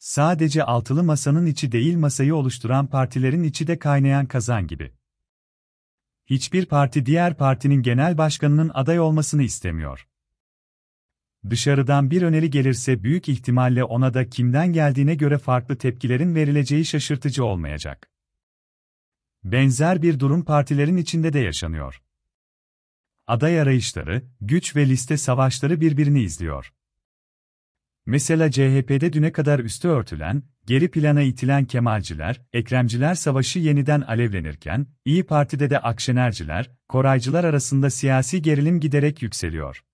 Sadece altılı masanın içi değil masayı oluşturan partilerin içi de kaynayan kazan gibi. Hiçbir parti diğer partinin genel başkanının aday olmasını istemiyor. Dışarıdan bir öneri gelirse büyük ihtimalle ona da kimden geldiğine göre farklı tepkilerin verileceği şaşırtıcı olmayacak. Benzer bir durum partilerin içinde de yaşanıyor. Aday arayışları, güç ve liste savaşları birbirini izliyor. Mesela CHP'de düne kadar üstü örtülen, geri plana itilen Kemalciler, Ekremciler savaşı yeniden alevlenirken, İyi Parti'de de Akşenerciler, Koraycılar arasında siyasi gerilim giderek yükseliyor.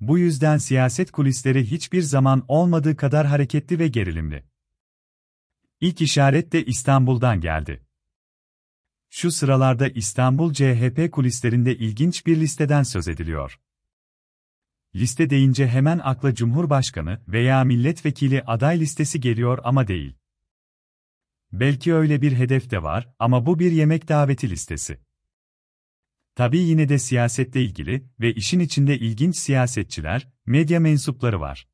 Bu yüzden siyaset kulisleri hiçbir zaman olmadığı kadar hareketli ve gerilimli. İlk işaret de İstanbul'dan geldi. Şu sıralarda İstanbul CHP kulislerinde ilginç bir listeden söz ediliyor. Liste deyince hemen akla Cumhurbaşkanı veya milletvekili aday listesi geliyor ama değil. Belki öyle bir hedef de var ama bu bir yemek daveti listesi. Tabii yine de siyasetle ilgili ve işin içinde ilginç siyasetçiler, medya mensupları var.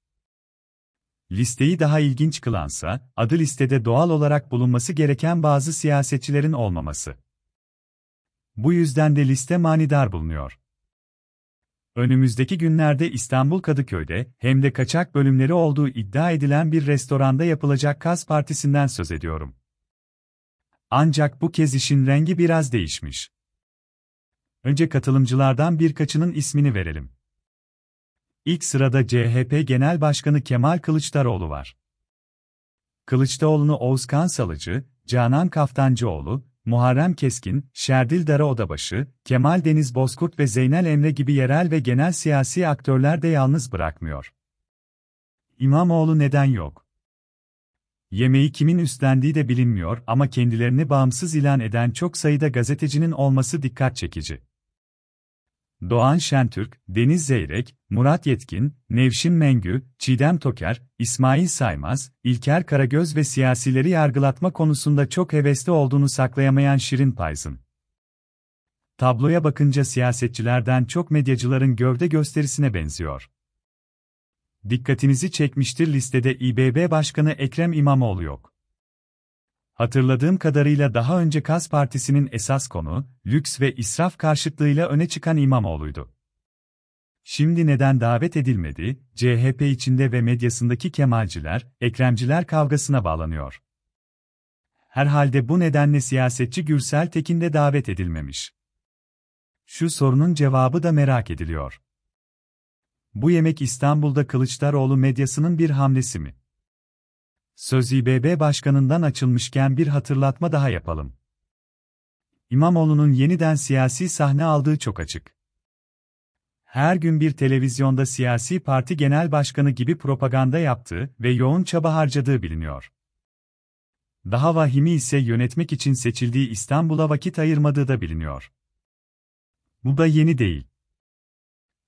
Listeyi daha ilginç kılansa, adı listede doğal olarak bulunması gereken bazı siyasetçilerin olmaması. Bu yüzden de liste manidar bulunuyor. Önümüzdeki günlerde İstanbul Kadıköy'de hem de kaçak bölümleri olduğu iddia edilen bir restoranda yapılacak Kaz Partisi'nden söz ediyorum. Ancak bu kez işin rengi biraz değişmiş. Önce katılımcılardan birkaçının ismini verelim. İlk sırada CHP Genel Başkanı Kemal Kılıçdaroğlu var. Kılıçdaroğlu'nu Oğuzkan Salıcı, Canan Kaftancıoğlu, Muharrem Keskin, Şerdil Dara Odabaşı, Kemal Deniz Bozkurt ve Zeynel Emre gibi yerel ve genel siyasi aktörler de yalnız bırakmıyor. İmamoğlu neden yok? Yemeği kimin üstlendiği de bilinmiyor ama kendilerini bağımsız ilan eden çok sayıda gazetecinin olması dikkat çekici. Doğan Şentürk, Deniz Zeyrek, Murat Yetkin, Nevşin Mengü, Çiğdem Toker, İsmail Saymaz, İlker Karagöz ve siyasileri yargılatma konusunda çok hevesli olduğunu saklayamayan Şirin Payzın. Tabloya bakınca siyasetçilerden çok medyacıların gövde gösterisine benziyor. Dikkatinizi çekmiştir listede İBB Başkanı Ekrem İmamoğlu yok. Hatırladığım kadarıyla daha önce Kas Partisi'nin esas konu, lüks ve israf karşıtlığıyla öne çıkan İmamoğlu'ydu. Şimdi neden davet edilmedi, CHP içinde ve medyasındaki Kemalciler, Ekremciler kavgasına bağlanıyor. Herhalde bu nedenle siyasetçi Gürsel Tekin de davet edilmemiş. Şu sorunun cevabı da merak ediliyor. Bu yemek İstanbul'da Kılıçdaroğlu medyasının bir hamlesi mi? Söz İBB Başkanı'ndan açılmışken bir hatırlatma daha yapalım. İmamoğlu'nun yeniden siyasi sahne aldığı çok açık. Her gün bir televizyonda siyasi parti genel başkanı gibi propaganda yaptığı ve yoğun çaba harcadığı biliniyor. Daha vahimi ise yönetmek için seçildiği İstanbul'a vakit ayırmadığı da biliniyor. Bu da yeni değil.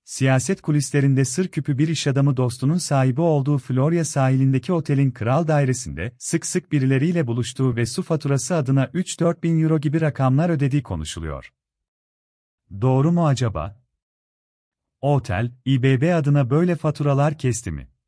Siyaset kulislerinde sır küpü bir iş adamı dostunun sahibi olduğu Florya sahilindeki otelin kral dairesinde sık sık birileriyle buluştuğu ve su faturası adına 3-4 bin euro gibi rakamlar ödediği konuşuluyor. Doğru mu acaba? O otel, İBB adına böyle faturalar kesti mi?